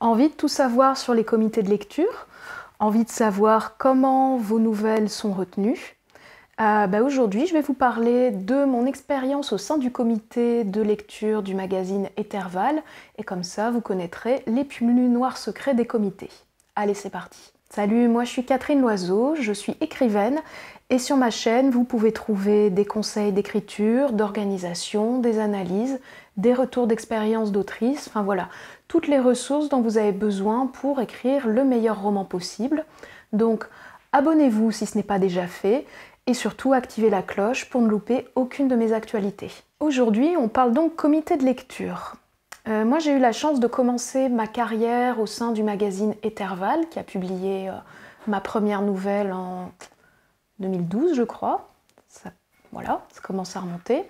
Envie de tout savoir sur les comités de lecture, envie de savoir comment vos nouvelles sont retenues. Euh, bah, aujourd'hui, je vais vous parler de mon expérience au sein du comité de lecture du magazine Éterval, et comme ça, vous connaîtrez les plus noirs secrets des comités. Allez, c'est parti Salut, moi je suis Catherine Loiseau, je suis écrivaine et sur ma chaîne vous pouvez trouver des conseils d'écriture, d'organisation, des analyses, des retours d'expérience d'autrice, enfin voilà, toutes les ressources dont vous avez besoin pour écrire le meilleur roman possible. Donc abonnez-vous si ce n'est pas déjà fait et surtout activez la cloche pour ne louper aucune de mes actualités. Aujourd'hui, on parle donc comité de lecture. Euh, moi, j'ai eu la chance de commencer ma carrière au sein du magazine Éterval qui a publié euh, ma première nouvelle en 2012, je crois. voilà, ça commence à remonter.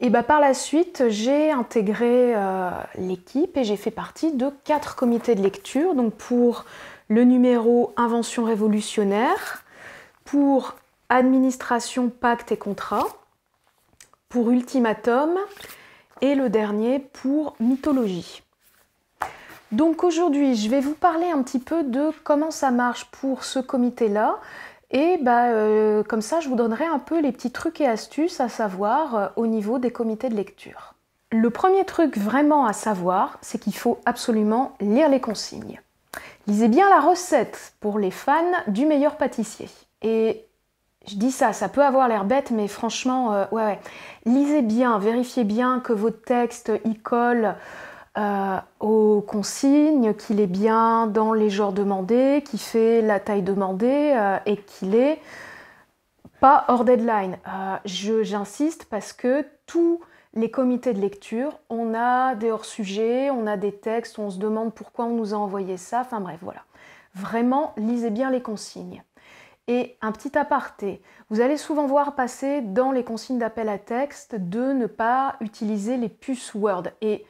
Et bah, par la suite, j'ai intégré euh, l'équipe et j'ai fait partie de quatre comités de lecture. Donc pour le numéro Invention révolutionnaire, pour Administration, Pacte et Contrat, pour Ultimatum et le dernier pour Mythologie. Donc aujourd'hui, je vais vous parler un petit peu de comment ça marche pour ce comité-là, et bah, euh, comme ça, je vous donnerai un peu les petits trucs et astuces à savoir euh, au niveau des comités de lecture. Le premier truc vraiment à savoir, c'est qu'il faut absolument lire les consignes. Lisez bien la recette pour les fans du meilleur pâtissier. Et je dis ça, ça peut avoir l'air bête, mais franchement, euh, ouais, ouais. Lisez bien, vérifiez bien que vos textes y collent, euh, aux consignes, qu'il est bien dans les genres demandés, qu'il fait la taille demandée euh, et qu'il est pas hors deadline. Euh, j'insiste parce que tous les comités de lecture, on a des hors-sujets, on a des textes, on se demande pourquoi on nous a envoyé ça, enfin bref, voilà. Vraiment, lisez bien les consignes. Et un petit aparté, vous allez souvent voir passer dans les consignes d'appel à texte de ne pas utiliser les puces Word. Et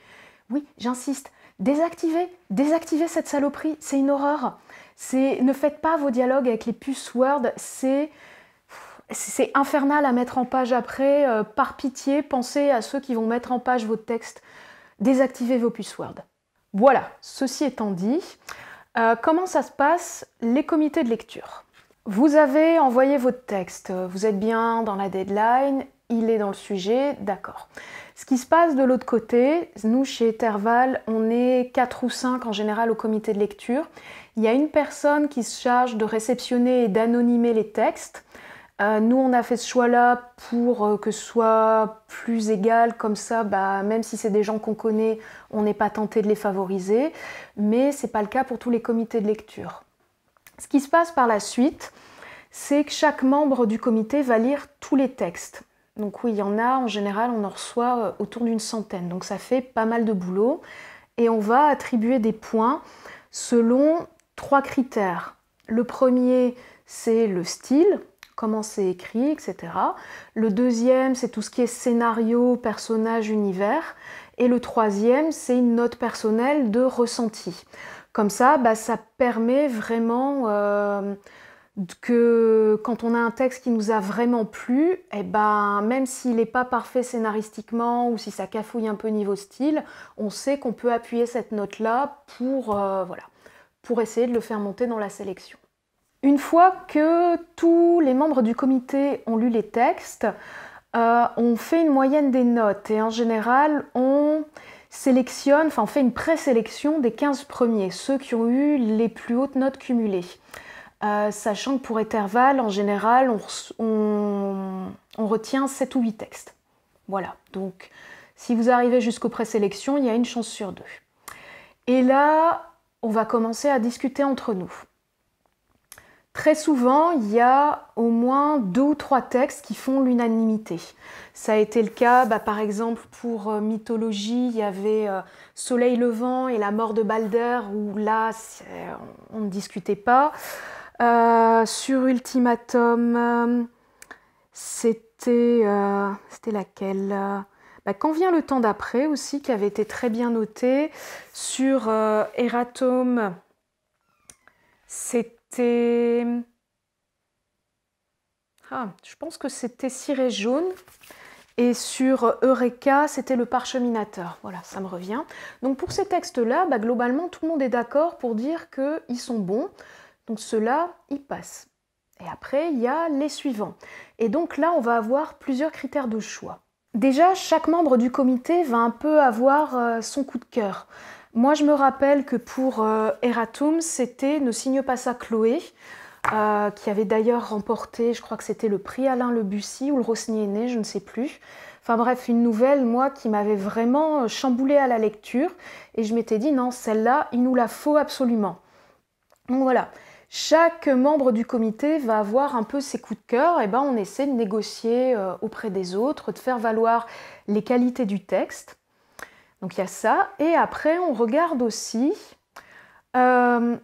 oui, j'insiste, désactivez, désactivez cette saloperie, c'est une horreur. C'est ne faites pas vos dialogues avec les puces Word, c'est c'est infernal à mettre en page après. Euh, par pitié, pensez à ceux qui vont mettre en page votre texte. Désactivez vos puces Word. Voilà, ceci étant dit, euh, comment ça se passe Les comités de lecture. Vous avez envoyé votre texte, vous êtes bien dans la deadline il est dans le sujet, d'accord. Ce qui se passe de l'autre côté, nous chez Terval, on est 4 ou 5 en général au comité de lecture. Il y a une personne qui se charge de réceptionner et d'anonymer les textes. Euh, nous, on a fait ce choix-là pour euh, que ce soit plus égal, comme ça, bah, même si c'est des gens qu'on connaît, on n'est pas tenté de les favoriser, mais ce n'est pas le cas pour tous les comités de lecture. Ce qui se passe par la suite, c'est que chaque membre du comité va lire tous les textes. Donc oui, il y en a, en général, on en reçoit euh, autour d'une centaine. Donc ça fait pas mal de boulot. Et on va attribuer des points selon trois critères. Le premier, c'est le style, comment c'est écrit, etc. Le deuxième, c'est tout ce qui est scénario, personnage, univers. Et le troisième, c'est une note personnelle de ressenti. Comme ça, bah, ça permet vraiment... Euh, que quand on a un texte qui nous a vraiment plu, eh ben, même s'il n'est pas parfait scénaristiquement ou si ça cafouille un peu niveau style, on sait qu'on peut appuyer cette note-là pour, euh, voilà, pour essayer de le faire monter dans la sélection. Une fois que tous les membres du comité ont lu les textes, euh, on fait une moyenne des notes et en général on sélectionne, enfin on fait une présélection des 15 premiers, ceux qui ont eu les plus hautes notes cumulées. Euh, sachant que pour Intervalle, en général, on, retient 7 ou 8 textes. Voilà, donc si vous arrivez jusqu'aux présélections, il y a une chance sur deux. Et là, on va commencer à discuter entre nous. Très souvent, il y a au moins deux ou trois textes qui font l'unanimité. Ça a été le cas, bah, par exemple, pour euh, Mythologie, il y avait euh, Soleil levant et la mort de Balder, où là, on ne discutait pas. Euh, sur Ultimatum, euh, c'était euh, c'était laquelle bah, Quand vient le temps d'après aussi, qui avait été très bien noté. Sur Eratum c'était... Ah, je pense que c'était Ciré jaune. Et sur Eureka, c'était le parcheminateur. Voilà, ça me revient. Donc pour ces textes-là, bah, globalement, tout le monde est d'accord pour dire qu'ils sont bons. Donc ceux-là, ils Et après, il y a les suivants. Et donc là, on va avoir plusieurs critères de choix. Déjà, chaque membre du comité va un peu avoir euh, son coup de cœur. Moi, je me rappelle que pour euh, Eratum, c'était Ne signe pas ça Chloé, euh, qui avait d'ailleurs remporté, je crois que c'était le prix Alain Lebussy, ou le Rosny je ne sais plus. Enfin bref, une nouvelle, moi, qui m'avait vraiment chamboulée à la lecture. Et je m'étais dit, non, celle-là, il nous la faut absolument. Donc voilà. Chaque membre du comité va avoir un peu ses coups de cœur, et ben on essaie de négocier euh, auprès des autres, de faire valoir les qualités du texte. Donc il y a ça. Et après, on regarde aussi euh,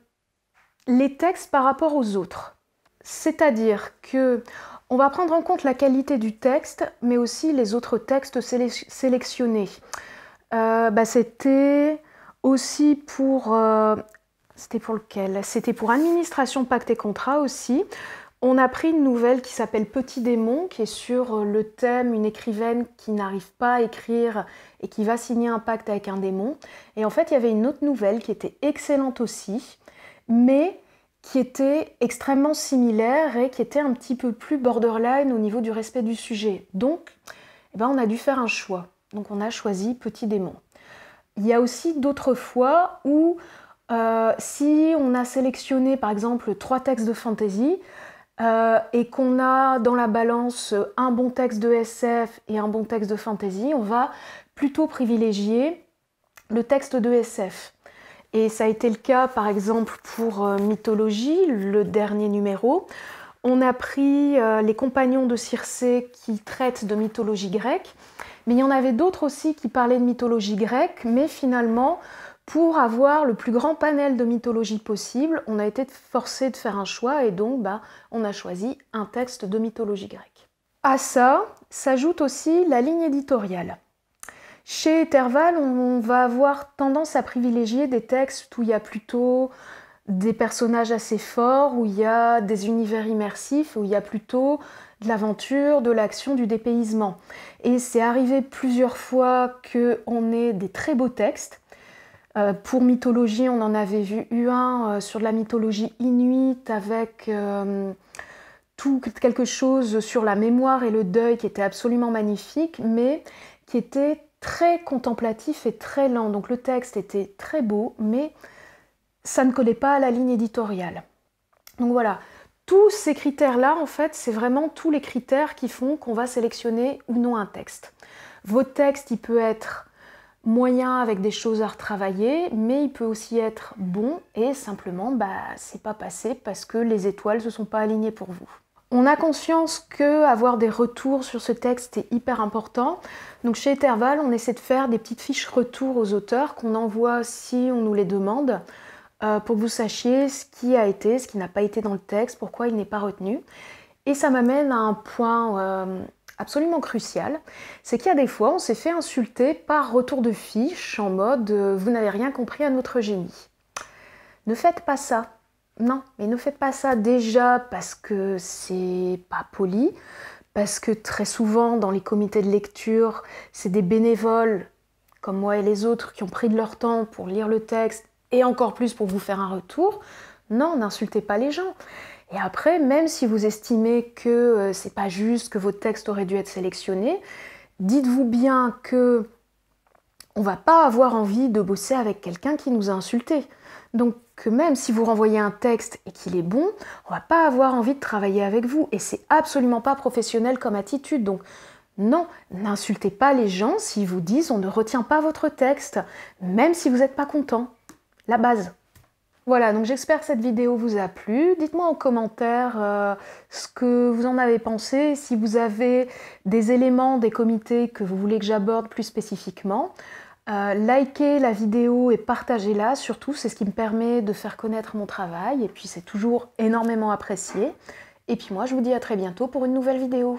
les textes par rapport aux autres. C'est-à-dire que on va prendre en compte la qualité du texte, mais aussi les autres textes sélectionnés. Euh, bah, c'était aussi pour c'était pour lequel C'était pour Administration Pacte et Contrat aussi. On a pris une nouvelle qui s'appelle Petit démon, qui est sur euh, le thème une écrivaine qui n'arrive pas à écrire et qui va signer un pacte avec un démon. Et en fait, il y avait une autre nouvelle qui était excellente aussi, mais qui était extrêmement similaire et qui était un petit peu plus borderline au niveau du respect du sujet. Donc, eh ben, on a dû faire un choix. Donc, on a choisi Petit démon. Il y a aussi d'autres fois où euh, si on a sélectionné par exemple trois textes de fantasy euh, et qu'on a dans la balance un bon texte de SF et un bon texte de fantasy, on va plutôt privilégier le texte de SF. Et ça a été le cas par exemple pour euh, Mythologie, le dernier numéro. On a pris les compagnons de Circé qui traitent de mythologie grecque, mais il y en avait d'autres aussi qui parlaient de mythologie grecque, mais finalement pour avoir le plus grand panel de mythologie possible, on a été forcé de faire un choix et donc bah, on a choisi un texte de mythologie grecque. À ça s'ajoute aussi la ligne éditoriale. Chez Terval, on va avoir tendance à privilégier des textes où il y a plutôt des personnages assez forts, où il y a des univers immersifs, où il y a plutôt de l'aventure, de l'action, du dépaysement. Et c'est arrivé plusieurs fois qu'on ait des très beaux textes euh, pour mythologie, on en avait vu un euh, sur de la mythologie inuite avec euh, tout quelque chose sur la mémoire et le deuil qui était absolument magnifique, mais qui était très contemplatif et très lent. Donc le texte était très beau, mais ça ne collait pas à la ligne éditoriale. Donc voilà, tous ces critères-là, en fait, c'est vraiment tous les critères qui font qu'on va sélectionner ou non un texte. Votre texte, il peut être moyen avec des choses à retravailler, mais il peut aussi être bon et simplement bah c'est pas passé parce que les étoiles se sont pas alignées pour vous. On a conscience que avoir des retours sur ce texte est hyper important. Donc chez Eterval, on essaie de faire des petites fiches retours aux auteurs qu'on envoie si on nous les demande euh, pour que vous sachiez ce qui a été, ce qui n'a pas été dans le texte, pourquoi il n'est pas retenu. Et ça m'amène à un point euh, absolument crucial, c'est qu'il y a des fois, on s'est fait insulter par retour de fiche en mode euh, vous n'avez rien compris à notre génie. Ne faites pas ça. Non, mais ne faites pas ça déjà parce que c'est pas poli, parce que très souvent dans les comités de lecture, c'est des bénévoles comme moi et les autres qui ont pris de leur temps pour lire le texte et encore plus pour vous faire un retour. Non, n'insultez pas les gens. Et après, même si vous estimez que euh, c'est pas juste, que vos textes auraient dû être sélectionnés, dites-vous bien que on va pas avoir envie de bosser avec quelqu'un qui nous a insulté. Donc que même si vous renvoyez un texte et qu'il est bon, on va pas avoir envie de travailler avec vous et c'est absolument pas professionnel comme attitude. Donc non, n'insultez pas les gens s'ils vous disent on ne retient pas votre texte, même si vous n'êtes pas content. La base. Voilà, donc j'espère que cette vidéo vous a plu. Dites-moi en commentaire euh, ce que vous en avez pensé, si vous avez des éléments des comités que vous voulez que j'aborde plus spécifiquement. Euh, likez la vidéo et partagez-la, surtout, c'est ce qui me permet de faire connaître mon travail et puis c'est toujours énormément apprécié. Et puis moi, je vous dis à très bientôt pour une nouvelle vidéo.